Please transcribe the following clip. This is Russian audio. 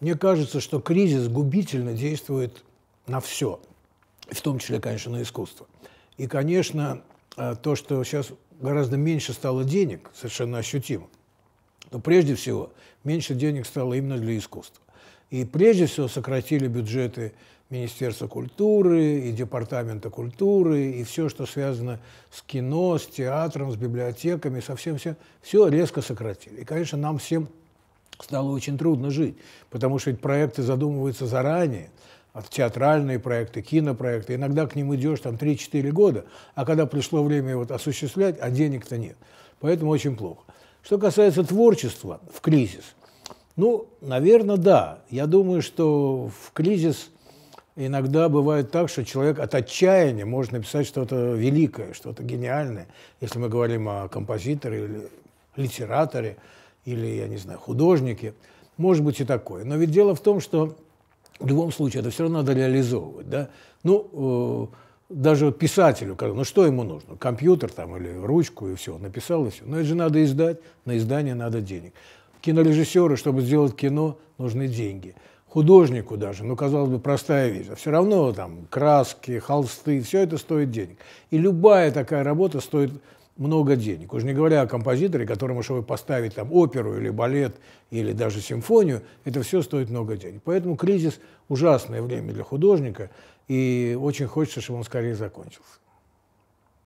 Мне кажется, что кризис губительно действует на все, в том числе, конечно, на искусство. И, конечно, э, то, что сейчас гораздо меньше стало денег, совершенно ощутимо. Но прежде всего, меньше денег стало именно для искусства. И прежде всего сократили бюджеты Министерства культуры и Департамента культуры, и все, что связано с кино, с театром, с библиотеками, со всем всем. все резко сократили. И, конечно, нам всем стало очень трудно жить, потому что эти проекты задумываются заранее, театральные проекты, кинопроекты. Иногда к ним идешь там 3-4 года, а когда пришло время его осуществлять, а денег-то нет. Поэтому очень плохо. Что касается творчества в кризис, ну, наверное, да. Я думаю, что в кризис иногда бывает так, что человек от отчаяния может написать что-то великое, что-то гениальное, если мы говорим о композиторе или литераторе или, я не знаю, художники. Может быть и такое. Но ведь дело в том, что в любом случае это все равно надо реализовывать. Да? Ну, э, даже вот писателю, ну что ему нужно? Компьютер там или ручку и все, написал и все. Но это же надо издать, на издание надо денег. Кинорежиссеру, чтобы сделать кино, нужны деньги. Художнику даже, ну, казалось бы, простая вещь, а все равно там краски, холсты, все это стоит денег. И любая такая работа стоит много денег. Уже не говоря о композиторе, которому, чтобы поставить там оперу или балет, или даже симфонию, это все стоит много денег. Поэтому кризис – ужасное время для художника, и очень хочется, чтобы он скорее закончился.